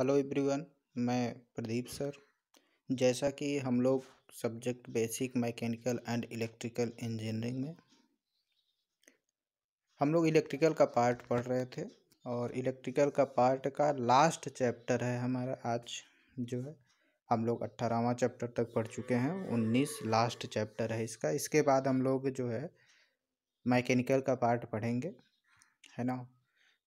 hello everyone मैं Pradeep sir जैसा कि हम लोग subject basic mechanical and electrical engineering में हम लोग इलेक्ट्रिकल का पार्ट पढ़ रहे थे और इलेक्ट्रिकल का पार्ट का लास्ट चैप्टर है हमारा आज जो है हम लोग अट्ठारहवा चैप्टर तक पढ़ चुके हैं उन्नीस लास्ट चैप्टर है इसका इसके बाद हम लोग जो है मैकेनिकल का पार्ट पढ़ेंगे है ना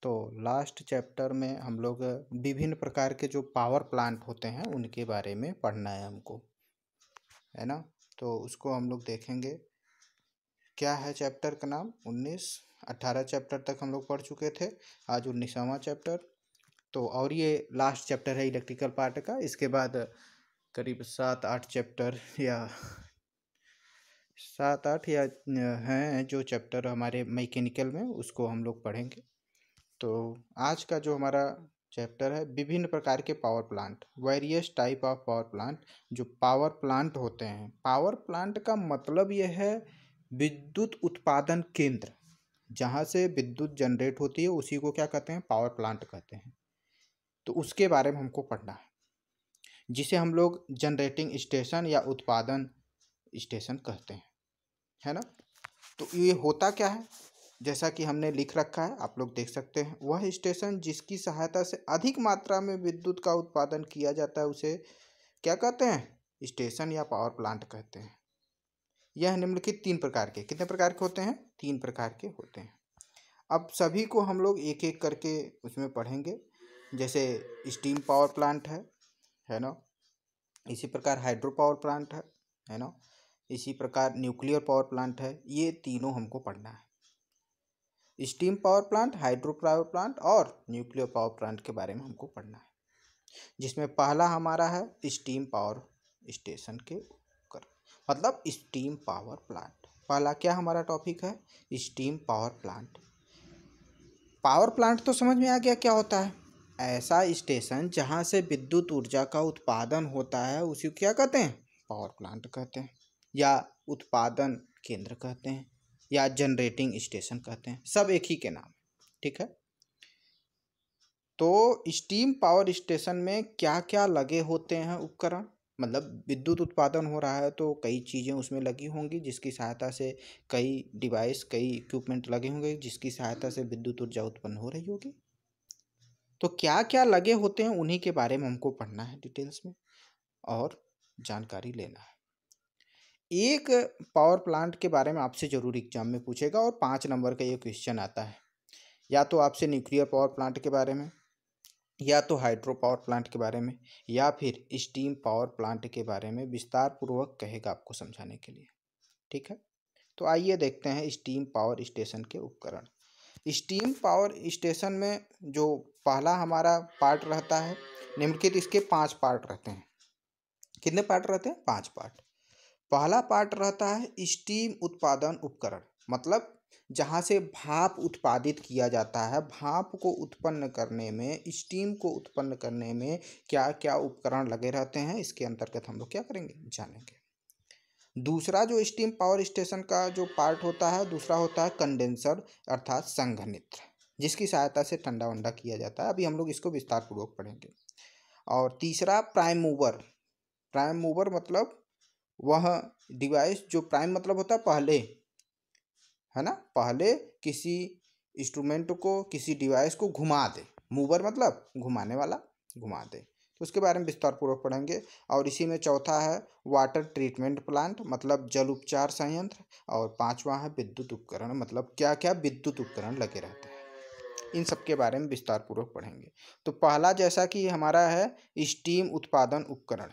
तो लास्ट चैप्टर में हम लोग विभिन्न प्रकार के जो पावर प्लांट होते हैं उनके बारे में पढ़ना है हमको है ना तो उसको हम लोग देखेंगे क्या है चैप्टर का नाम उन्नीस अट्ठारह चैप्टर तक हम लोग पढ़ चुके थे आज उन्नीसवा चैप्टर तो और ये लास्ट चैप्टर है इलेक्ट्रिकल पार्ट का इसके बाद करीब सात आठ चैप्टर या सात आठ या हैं जो चैप्टर हमारे मैकेनिकल में उसको हम लोग पढ़ेंगे तो आज का जो हमारा चैप्टर है विभिन्न प्रकार के power plant various type of power plant जो पावर प्लांट होते हैं पावर प्लांट का मतलब यह है विद्युत उत्पादन केंद्र जहाँ से विद्युत जनरेट होती है उसी को क्या कहते हैं पावर प्लांट कहते हैं तो उसके बारे में हमको पढ़ना है जिसे हम लोग जनरेटिंग स्टेशन या उत्पादन स्टेशन कहते हैं है ना तो ये होता क्या है जैसा कि हमने लिख रखा है आप लोग देख सकते हैं वह स्टेशन जिसकी सहायता से अधिक मात्रा में विद्युत का उत्पादन किया जाता है उसे क्या कहते हैं स्टेशन या पावर प्लांट कहते हैं यह निम्नलिखित तीन प्रकार के कितने प्रकार के होते हैं तीन प्रकार के होते हैं अब सभी को हम लोग एक एक करके उसमें पढ़ेंगे जैसे स्टीम पावर प्लांट है है ना इसी प्रकार हाइड्रो पावर प्लांट है है ना इसी प्रकार न्यूक्लियर पावर प्लांट है ये तीनों हमको पढ़ना है steam power plant hydro power plant और न्यूक्लियर पावर प्लांट के बारे में हमको पढ़ना है जिसमें पहला हमारा है स्टीम पावर स्टेशन के ऊपर मतलब स्टीम पावर प्लांट पहला क्या हमारा टॉपिक है steam power plant power plant तो समझ में आ गया क्या होता है ऐसा स्टेशन जहाँ से विद्युत ऊर्जा का उत्पादन होता है उसी क्या कहते हैं पावर प्लांट कहते हैं या उत्पादन केंद्र कहते हैं या जनरेटिंग स्टेशन कहते हैं सब एक ही के नाम ठीक है तो स्टीम पावर स्टेशन में क्या क्या लगे होते हैं उपकरण मतलब विद्युत उत्पादन हो रहा है तो कई चीज़ें उसमें लगी होंगी जिसकी सहायता से कई डिवाइस कई इक्विपमेंट लगे होंगे जिसकी सहायता से विद्युत ऊर्जा उत्पन्न हो रही होगी तो क्या क्या लगे होते हैं उन्हीं के बारे में हमको पढ़ना है डिटेल्स में और जानकारी लेना है एक पावर प्लांट के बारे में आपसे जरूर एग्जाम में पूछेगा और पाँच नंबर का ये क्वेश्चन आता है या तो आपसे न्यूक्लियर पावर प्लांट के बारे में या तो हाइड्रो पावर प्लांट के बारे में या फिर स्टीम पावर प्लांट के बारे में विस्तार पूर्वक कहेगा आपको समझाने के लिए ठीक है तो आइए देखते हैं स्टीम पावर स्टेशन के उपकरण स्टीम पावर स्टेशन में जो पहला हमारा पार्ट रहता है निम्नलिखित इसके पाँच पार्ट रहते हैं कितने पार्ट रहते हैं पाँच पार्ट पहला पार्ट रहता है स्टीम उत्पादन उपकरण मतलब जहाँ से भाप उत्पादित किया जाता है भाप को उत्पन्न करने में स्टीम को उत्पन्न करने में क्या क्या उपकरण लगे रहते हैं इसके अंतर्गत हम लोग क्या करेंगे जानेंगे दूसरा जो स्टीम पावर स्टेशन का जो पार्ट होता है दूसरा होता है कंडेंसर अर्थात संघनित्र जिसकी सहायता से ठंडा वंडा किया जाता है अभी हम लोग इसको विस्तारपूर्वक पढ़ेंगे और तीसरा प्राइम मूवर प्राइम मूवर मतलब वह डिवाइस जो प्राइम मतलब होता है पहले है ना पहले किसी इंस्ट्रूमेंट को किसी डिवाइस को घुमा दे मूवर मतलब घुमाने वाला घुमा दे तो उसके बारे में विस्तार पूर्वक पढ़ेंगे और इसी में चौथा है वाटर ट्रीटमेंट प्लांट मतलब जल उपचार संयंत्र और पांचवा है विद्युत उपकरण मतलब क्या क्या विद्युत उपकरण लगे रहते हैं इन सब के बारे में विस्तार पूर्वक पढ़ेंगे तो पहला जैसा कि हमारा है स्टीम उत्पादन उपकरण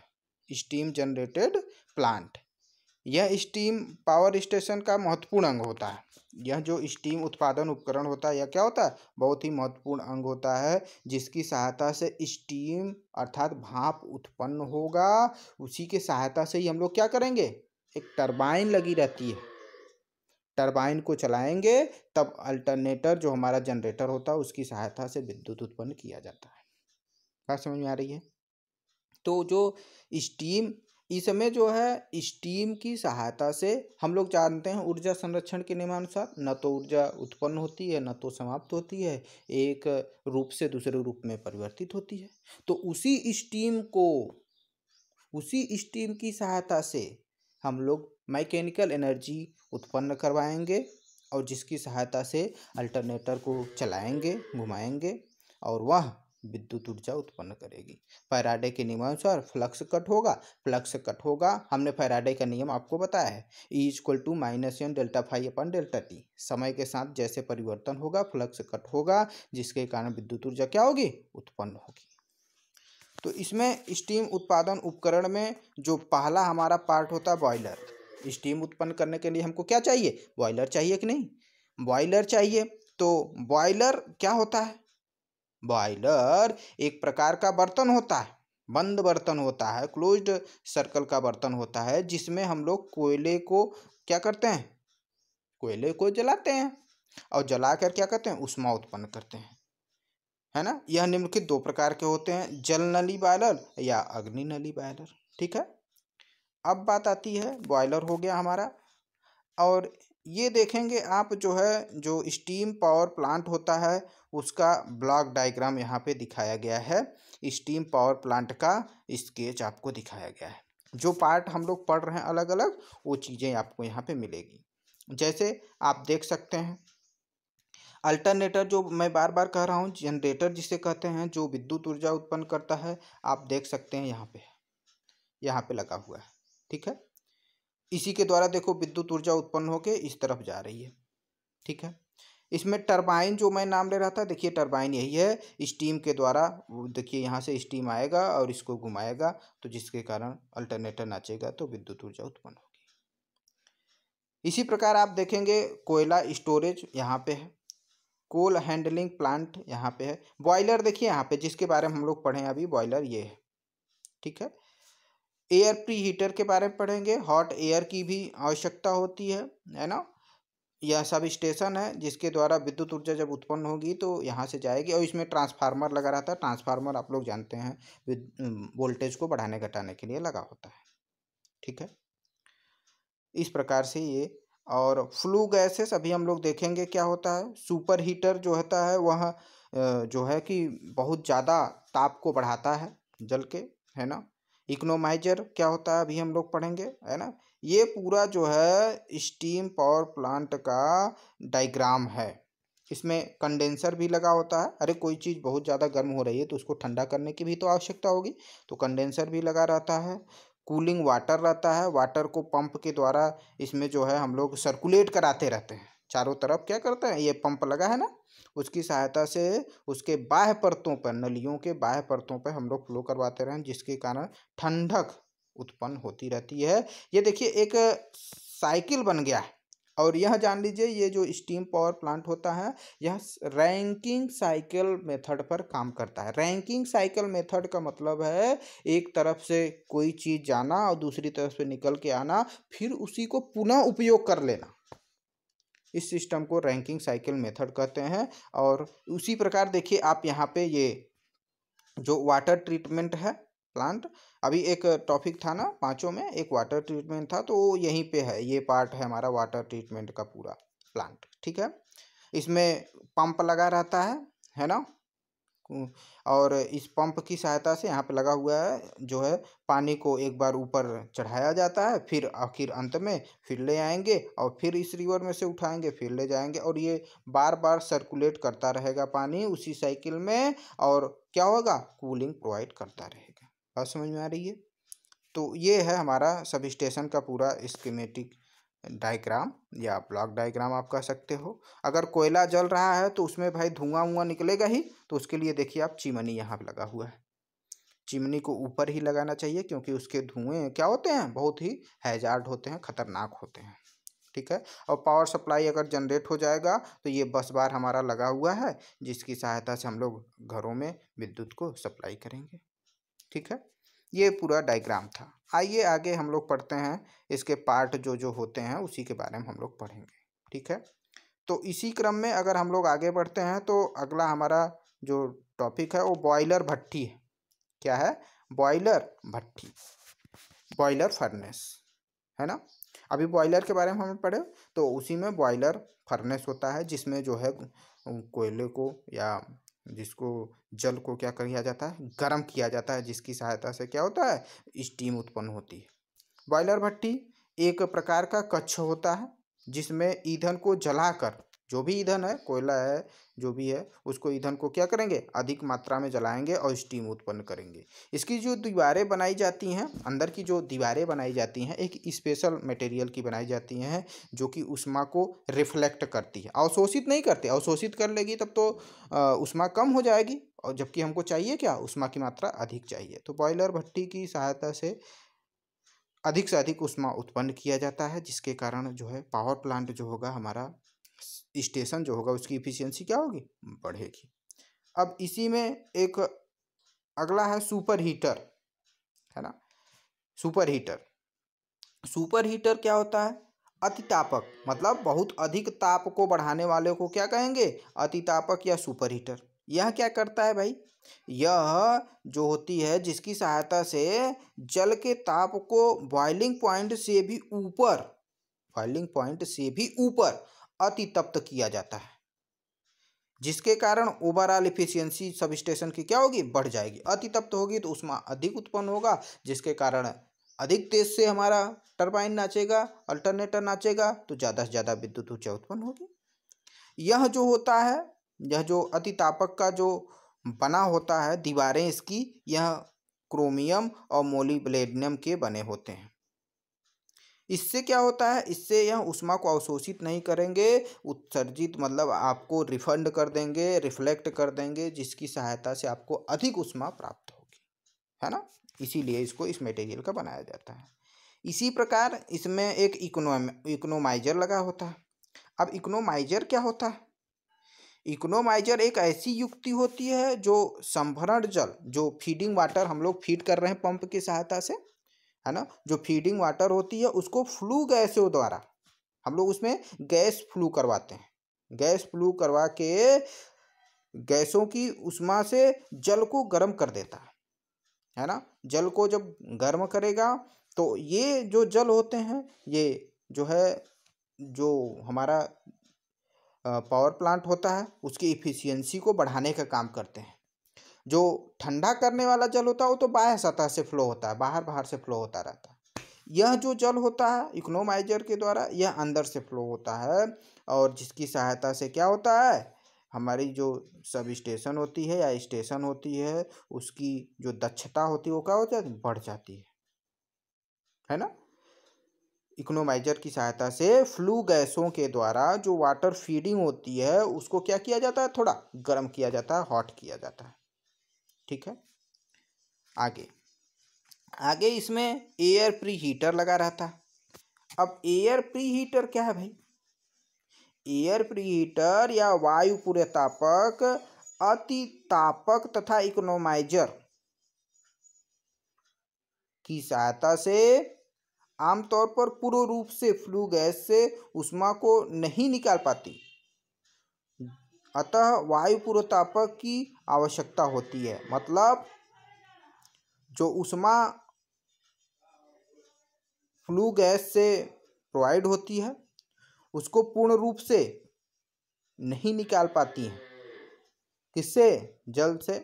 स्टीम जनरेटेड प्लांट यह स्टीम पावर स्टेशन का महत्वपूर्ण अंग होता है यह जो स्टीम उत्पादन उपकरण होता है यह क्या होता है बहुत ही महत्वपूर्ण अंग होता है जिसकी सहायता से स्टीम अर्थात भाप उत्पन्न होगा उसी के सहायता से ही हम लोग क्या करेंगे एक टरबाइन लगी रहती है टरबाइन को चलाएंगे तब अल्टरनेटर जो हमारा जनरेटर होता है उसकी सहायता से विद्युत उत्पन्न किया जाता है बात समझ में आ रही है तो जो स्टीम इसमें जो है स्टीम की सहायता से हम लोग जानते हैं ऊर्जा संरक्षण के नियमानुसार न तो ऊर्जा उत्पन्न होती है न तो समाप्त होती है एक रूप से दूसरे रूप में परिवर्तित होती है तो उसी स्टीम को उसी स्टीम की सहायता से हम लोग मैकेनिकल एनर्जी उत्पन्न करवाएंगे और जिसकी सहायता से अल्टरनेटर को चलाएंगे घुमाएंगे और वह विद्युत ऊर्जा उत्पन्न करेगी फैराडे के नियमानुसार फ्लक्स कट होगा फ्लक्स कट होगा हमने फैराडे का नियम आपको बताया है E equal to minus N delta five upon delta T समय के साथ जैसे परिवर्तन होगा फ्लक्स कट होगा जिसके कारण विद्युत ऊर्जा क्या होगी उत्पन्न होगी तो इसमें स्टीम उत्पादन उपकरण में जो पहला हमारा पार्ट होता है बॉयलर स्टीम उत्पन्न करने के लिए हमको क्या चाहिए बॉयलर चाहिए कि नहीं बॉयलर चाहिए तो बॉयलर क्या होता है बॉयलर एक प्रकार का बर्तन होता है बंद बर्तन होता है क्लोज्ड सर्कल का बर्तन होता है जिसमें हम लोग कोयले को क्या करते हैं कोयले को जलाते हैं और जला कर क्या करते हैं उष्मा उत्पन्न करते हैं है ना यह निम्नलिखित दो प्रकार के होते हैं जल नली बॉयलर या अग्नि नली बॉयलर ठीक है अब बात आती है बॉयलर हो गया हमारा और ये देखेंगे आप जो है जो स्टीम पावर प्लांट होता है उसका ब्लॉक डायग्राम यहाँ पे दिखाया गया है स्टीम पावर प्लांट का स्केच आपको दिखाया गया है जो पार्ट हम लोग पढ़ रहे हैं अलग अलग वो चीज़ें आपको यहाँ पे मिलेगी जैसे आप देख सकते हैं अल्टरनेटर जो मैं बार बार कह रहा हूँ जनरेटर जिसे कहते हैं जो विद्युत ऊर्जा उत्पन्न करता है आप देख सकते हैं यहाँ पे यहाँ पे लगा हुआ है ठीक है इसी के द्वारा देखो विद्युत ऊर्जा उत्पन्न होकर इस तरफ जा रही है ठीक है इसमें टरबाइन जो मैं नाम ले रहा था देखिए टरबाइन यही है स्टीम के द्वारा देखिए यहाँ से स्टीम आएगा और इसको घुमाएगा तो जिसके कारण अल्टरनेटर नाचेगा तो विद्युत ऊर्जा उत्पन्न होगी इसी प्रकार आप देखेंगे कोयला स्टोरेज यहाँ पे है कोल हैंडलिंग प्लांट यहाँ पे है बॉयलर देखिए यहाँ पे जिसके बारे में हम लोग पढ़े अभी बॉयलर ये है ठीक है एयर प्री हीटर के बारे में पढ़ेंगे हॉट एयर की भी आवश्यकता होती है है ना यह सब स्टेशन है जिसके द्वारा विद्युत ऊर्जा जब उत्पन्न होगी तो यहाँ से जाएगी और इसमें ट्रांसफार्मर लगा रहता है ट्रांसफार्मर आप लोग जानते हैं वोल्टेज को बढ़ाने घटाने के लिए लगा होता है ठीक है इस प्रकार से ये और फ्लू गैसेस अभी हम लोग देखेंगे क्या होता है सुपर हीटर जो होता है वह जो है कि बहुत ज़्यादा ताप को बढ़ाता है जल के है ना इकोनोमाइजर क्या होता है अभी हम लोग पढ़ेंगे है ना ये पूरा जो है स्टीम पावर प्लांट का डायग्राम है इसमें कंडेंसर भी लगा होता है अरे कोई चीज़ बहुत ज़्यादा गर्म हो रही है तो उसको ठंडा करने की भी तो आवश्यकता होगी तो कंडेंसर भी लगा रहता है कूलिंग वाटर रहता है वाटर को पंप के द्वारा इसमें जो है हम लोग सर्कुलेट कराते रहते हैं चारों तरफ क्या करता है ये पंप लगा है ना उसकी सहायता से उसके बाह्य परतों पर नलियों के बाह्य परतों पर हम लोग फ्लो करवाते रहें जिसके कारण ठंडक उत्पन्न होती रहती है ये देखिए एक साइकिल बन गया है और यह जान लीजिए ये जो स्टीम पावर प्लांट होता है यह रैंकिंग साइकिल मेथड पर काम करता है रैंकिंग साइकिल मेथड का मतलब है एक तरफ से कोई चीज़ जाना और दूसरी तरफ से निकल के आना फिर उसी को पुनः उपयोग कर लेना इस सिस्टम को रैंकिंग साइकिल मेथड कहते हैं और उसी प्रकार देखिए आप यहाँ पे ये जो वाटर ट्रीटमेंट है प्लांट अभी एक टॉपिक था ना पाँचों में एक वाटर ट्रीटमेंट था तो यहीं पे है ये पार्ट है हमारा वाटर ट्रीटमेंट का पूरा प्लांट ठीक है इसमें पंप लगा रहता है है ना और इस पंप की सहायता से यहाँ पे लगा हुआ है जो है पानी को एक बार ऊपर चढ़ाया जाता है फिर आखिर अंत में फिर ले आएंगे और फिर इस रिवर में से उठाएंगे फिर ले जाएंगे और ये बार बार सर्कुलेट करता रहेगा पानी उसी साइकिल में और क्या होगा कूलिंग प्रोवाइड करता रहेगा बात समझ में आ रही है तो ये है हमारा सब स्टेशन का पूरा स्कीमेटिक डायग्राम या ब्लॉक डायग्राम आप कह सकते हो अगर कोयला जल रहा है तो उसमें भाई धुआं वुआ निकलेगा ही तो उसके लिए देखिए आप चिमनी यहाँ लगा हुआ है चिमनी को ऊपर ही लगाना चाहिए क्योंकि उसके धुएँ क्या होते हैं बहुत ही हैजार्ड होते हैं खतरनाक होते हैं ठीक है और पावर सप्लाई अगर जनरेट हो जाएगा तो ये बस बार हमारा लगा हुआ है जिसकी सहायता से हम लोग घरों में विद्युत को सप्लाई करेंगे ठीक है ये पूरा डायग्राम था आइए आगे हम लोग पढ़ते हैं इसके पार्ट जो जो होते हैं उसी के बारे में हम लोग पढ़ेंगे ठीक है तो इसी क्रम में अगर हम लोग आगे बढ़ते हैं तो अगला हमारा जो टॉपिक है वो बॉयलर भट्टी है क्या है बॉयलर भट्टी बॉयलर फर्नेस है ना अभी बॉयलर के बारे में हम पढ़े तो उसी में बॉयलर फर्नेस होता है जिसमें जो है कोयले को या जिसको जल को क्या किया जाता है गर्म किया जाता है जिसकी सहायता से क्या होता है स्टीम उत्पन्न होती है बॉयलर भट्टी एक प्रकार का कच्छ होता है जिसमें ईंधन को जलाकर जो भी ईंधन है कोयला है जो भी है उसको ईंधन को क्या करेंगे अधिक मात्रा में जलाएंगे और स्टीम उत्पन्न करेंगे इसकी जो दीवारें बनाई जाती हैं अंदर की जो दीवारें बनाई जाती हैं एक स्पेशल मटेरियल की बनाई जाती हैं जो कि उष्मा को रिफ्लेक्ट करती है अवशोषित नहीं करती अवशोषित कर लेगी तब तो उष्मा कम हो जाएगी और जबकि हमको चाहिए क्या उष्मा की मात्रा अधिक चाहिए तो बॉयलर भट्टी की सहायता से अधिक से अधिक उष्मा उत्पन्न किया जाता है जिसके कारण जो है पावर प्लांट जो होगा हमारा स्टेशन जो होगा उसकी इफ़िशियंसी क्या होगी बढ़ेगी अब इसी में एक अगला है सुपर हीटर है ना सुपर हीटर सुपर हीटर क्या होता है अतितापक मतलब बहुत अधिक ताप को बढ़ाने वाले को क्या कहेंगे अतितापक या सुपर हीटर यह क्या करता है भाई यह जो होती है जिसकी सहायता से जल के ताप को बॉइलिंग पॉइंट से भी ऊपर बॉइलिंग पॉइंट से भी ऊपर अति तप्त किया जाता है जिसके कारण ओवरऑल इफिशियंसी सब स्टेशन की क्या होगी बढ़ जाएगी अति तप्त होगी तो उसमें अधिक उत्पन्न होगा जिसके कारण अधिक तेज से हमारा टर्बाइन नाचेगा अल्टरनेटर नाचेगा तो ज़्यादा से ज़्यादा विद्युत ऊर्जा उत्पन्न होगी यह जो होता है यह जो अतितापक का जो बना होता है दीवारें इसकी यह क्रोमियम और मोलीब्लेडियम के बने होते हैं इससे क्या होता है इससे यह उष्मा को अवशोषित नहीं करेंगे उत्सर्जित मतलब आपको रिफंड कर देंगे रिफ्लेक्ट कर देंगे जिसकी सहायता से आपको अधिक उष्मा प्राप्त होगी है ना इसीलिए इसको इस मटेरियल का बनाया जाता है इसी प्रकार इसमें एक इकोनोमाइजर लगा होता है अब इकोनोमाइजर क्या होता है इकोनोमाइजर एक ऐसी युक्ति होती है जो संभरण जल जो फीडिंग वाटर हम लोग फीड कर रहे हैं पंप की सहायता से है ना जो फीडिंग वाटर होती है उसको फ्लू गैसों द्वारा हम लोग उसमें गैस फ्लू करवाते हैं गैस फ्लू करवा के गैसों की उष्मा से जल को गर्म कर देता है है ना जल को जब गर्म करेगा तो ये जो जल होते हैं ये जो है जो हमारा पावर प्लांट होता है उसकी इफ़िशियंसी को बढ़ाने का काम करते हैं जो ठंडा करने वाला जल होता है वो तो बाह्य सतह से फ्लो होता है बाहर बाहर से फ्लो होता रहता है यह जो जल होता है इकोनोमाइजर के द्वारा यह अंदर से फ्लो होता है और जिसकी सहायता से क्या होता है हमारी जो सब स्टेशन होती है या स्टेशन होती है उसकी जो दक्षता होती है वो क्या हो जाती बढ़ जाती है है ना इकोनोमाइजर की सहायता से फ्लू गैसों के द्वारा जो वाटर फीडिंग होती है उसको क्या किया जाता है थोड़ा गर्म किया जाता है हॉट किया जाता है ठीक है आगे आगे इसमें एयर प्री हीटर लगा रहता अब एयर प्री हीटर क्या है भाई एयर प्री हीटर या वायु तापक अति तापक तथा इकोनोमाइजर की सहायता से आमतौर पर पूर्व रूप से फ्लू गैस से उष्मा को नहीं निकाल पाती अतः वायु पूर्वतापक की आवश्यकता होती है मतलब जो उष्मा फ्लू गैस से प्रोवाइड होती है उसको पूर्ण रूप से नहीं निकाल पाती हैं किससे जल से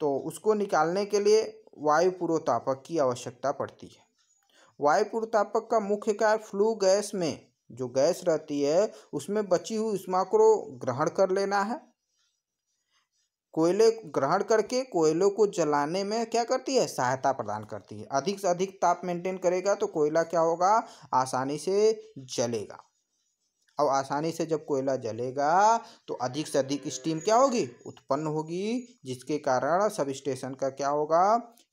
तो उसको निकालने के लिए वायु पूर्वतापक की आवश्यकता पड़ती है वायु पूर्वतापक का मुख्य कार्य फ्लू गैस में जो गैस रहती है उसमें बची हुई उष्मा को ग्रहण कर लेना है कोयले ग्रहण करके कोयलों को जलाने में क्या करती है सहायता प्रदान करती है अधिक से अधिक ताप मेंटेन करेगा तो कोयला क्या होगा आसानी से जलेगा और आसानी से जब कोयला जलेगा तो अधिक से अधिक स्टीम क्या होगी उत्पन्न होगी जिसके कारण सब स्टेशन का क्या होगा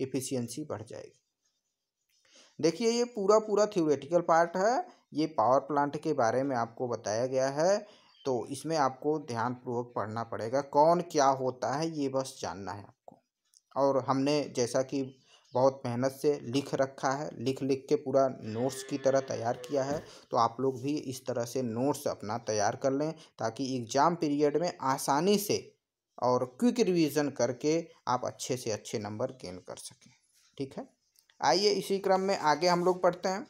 इफिशियंसी बढ़ जाएगी देखिए ये पूरा पूरा थ्योरेटिकल पार्ट है ये पावर प्लांट के बारे में आपको बताया गया है तो इसमें आपको ध्यानपूर्वक पढ़ना पड़ेगा कौन क्या होता है ये बस जानना है आपको और हमने जैसा कि बहुत मेहनत से लिख रखा है लिख लिख के पूरा नोट्स की तरह तैयार किया है तो आप लोग भी इस तरह से नोट्स अपना तैयार कर लें ताकि एग्ज़ाम पीरियड में आसानी से और क्विक रिवीजन करके आप अच्छे से अच्छे नंबर गेन कर सकें ठीक है आइए इसी क्रम में आगे हम लोग पढ़ते हैं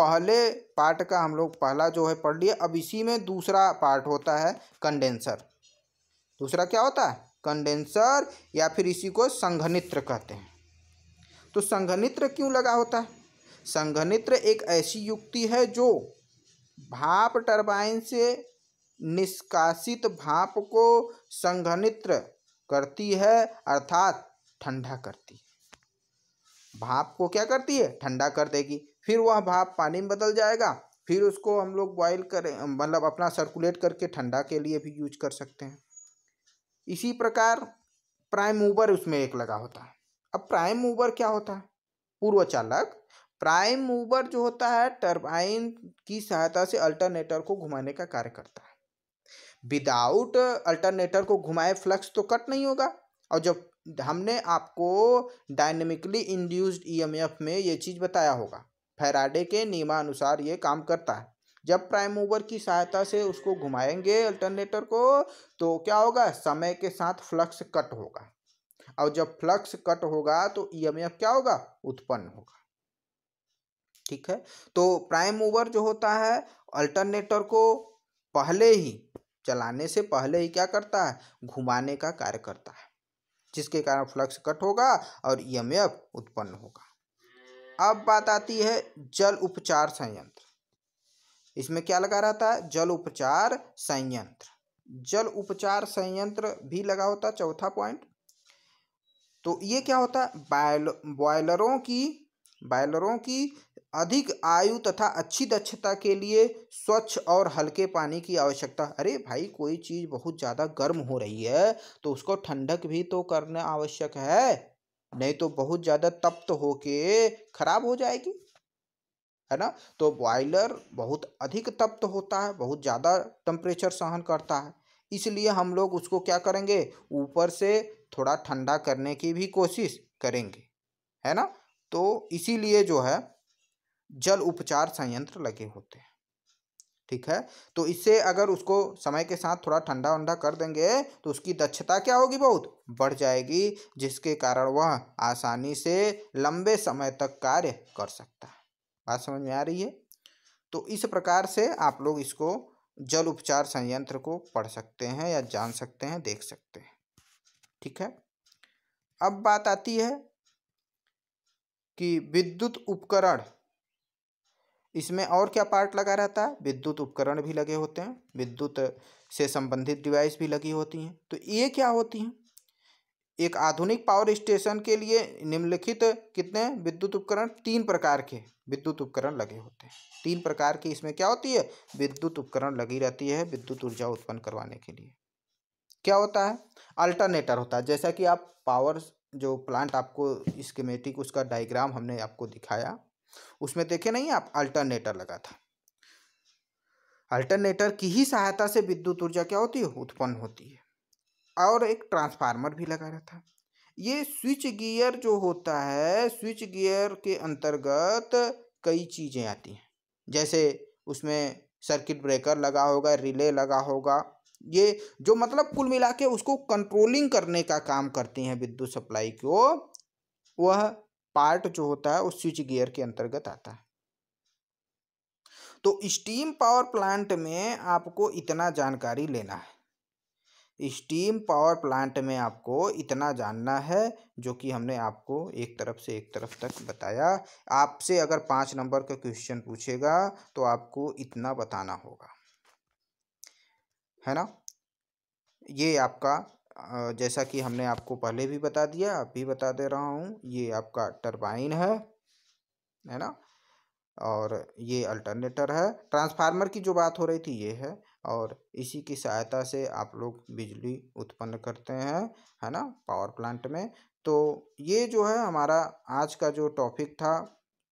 पहले पार्ट का हम लोग पहला जो है पढ़ लिया अब इसी में दूसरा पार्ट होता है कंडेंसर दूसरा क्या होता है कंडेंसर या फिर इसी को संघनित्र कहते हैं तो संघनित्र क्यों लगा होता है संघनित्र एक ऐसी युक्ति है जो भाप टरबाइन से निष्कासित भाप को संघनित्र करती है अर्थात ठंडा करती है भाप को क्या करती है ठंडा कर देगी फिर वह भाप पानी में बदल जाएगा फिर उसको हम लोग बॉयल करें मतलब अपना सर्कुलेट करके ठंडा के लिए भी यूज कर सकते हैं इसी प्रकार प्राइम मूवर उसमें एक लगा होता है अब प्राइम मूवर क्या होता है पूर्व चालक प्राइम मूवर जो होता है टर्बाइन की सहायता से अल्टरनेटर को घुमाने का कार्य करता है विदाउट अल्टरनेटर को घुमाए फ्लक्स तो कट नहीं होगा और जब हमने आपको डायनेमिकली इंड्यूस्ड ईएमएफ में ये चीज़ बताया होगा फैराडे के नियमानुसार ये काम करता है जब प्राइम मूवर की सहायता से उसको घुमाएंगे अल्टरनेटर को तो क्या होगा समय के साथ फ्लक्स कट होगा और जब फ्लक्स कट होगा तो ईएमएफ e क्या होगा उत्पन्न होगा ठीक है तो प्राइम मूवर जो होता है अल्टरनेटर को पहले ही चलाने से पहले ही क्या करता है घुमाने का कार्य करता है जिसके कारण फ्लक्स कट होगा और ईएमएफ e उत्पन्न होगा अब बात आती है जल उपचार संयंत्र इसमें क्या लगा रहता है जल उपचार संयंत्र जल उपचार संयंत्र भी लगा होता चौथा पॉइंट तो ये क्या होता है बायल बॉयलरों की बॉयलरों की अधिक आयु तथा अच्छी दक्षता के लिए स्वच्छ और हल्के पानी की आवश्यकता अरे भाई कोई चीज़ बहुत ज़्यादा गर्म हो रही है तो उसको ठंडक भी तो करना आवश्यक है नहीं तो बहुत ज़्यादा तप्त होके खराब हो जाएगी है ना तो बॉयलर बहुत अधिक तप्त होता है बहुत ज़्यादा टम्परेचर सहन करता है इसलिए हम लोग उसको क्या करेंगे ऊपर से थोड़ा ठंडा करने की भी कोशिश करेंगे है ना तो इसीलिए जो है जल उपचार संयंत्र लगे होते हैं ठीक है तो इससे अगर उसको समय के साथ थोड़ा ठंडा वंडा कर देंगे तो उसकी दक्षता क्या होगी बहुत बढ़ जाएगी जिसके कारण वह आसानी से लंबे समय तक कार्य कर सकता है बात समझ में आ रही है तो इस प्रकार से आप लोग इसको जल उपचार संयंत्र को पढ़ सकते हैं या जान सकते हैं देख सकते हैं ठीक है अब बात आती है कि विद्युत उपकरण इसमें और क्या पार्ट लगा रहता है विद्युत उपकरण भी लगे होते हैं विद्युत से संबंधित डिवाइस भी लगी होती हैं तो ये क्या होती हैं एक आधुनिक पावर स्टेशन के लिए निम्नलिखित कितने विद्युत उपकरण तीन प्रकार के विद्युत उपकरण लगे होते हैं तीन प्रकार के इसमें क्या होती है विद्युत उपकरण लगी रहती है विद्युत ऊर्जा उत्पन्न करवाने के लिए क्या होता है अल्टरनेटर होता है जैसा कि आप पावर जो प्लांट आपको स्कीमेटिक उसका डायग्राम हमने आपको दिखाया उसमें देखे नहीं आप अल्टरनेटर लगा था अल्टरनेटर की ही सहायता से विद्युत ऊर्जा क्या होती है उत्पन्न होती है और एक ट्रांसफार्मर भी लगा रहा था ये स्विच गियर जो होता है स्विच गियर के अंतर्गत कई चीज़ें आती हैं जैसे उसमें सर्किट ब्रेकर लगा होगा रिले लगा होगा ये जो मतलब कुल मिला के उसको कंट्रोलिंग करने का काम करती हैं विद्युत सप्लाई को वह पार्ट जो होता है वो स्विच गियर के अंतर्गत आता है तो स्टीम पावर प्लांट में आपको इतना जानकारी लेना है स्टीम पावर प्लांट में आपको इतना जानना है जो कि हमने आपको एक तरफ से एक तरफ तक बताया आपसे अगर पाँच नंबर का क्वेश्चन पूछेगा तो आपको इतना बताना होगा है ना ये आपका जैसा कि हमने आपको पहले भी बता दिया अब भी बता दे रहा हूँ ये आपका टरबाइन है है ना और ये अल्टरनेटर है ट्रांसफार्मर की जो बात हो रही थी ये है और इसी की सहायता से आप लोग बिजली उत्पन्न करते हैं है ना पावर प्लांट में तो ये जो है हमारा आज का जो टॉपिक था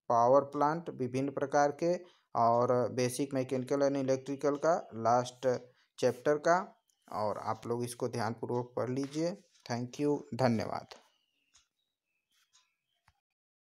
पावर प्लांट विभिन्न प्रकार के और बेसिक मैकेनिकल एंड इलेक्ट्रिकल का लास्ट चैप्टर का और आप लोग इसको ध्यानपूर्वक पढ़ लीजिए थैंक यू धन्यवाद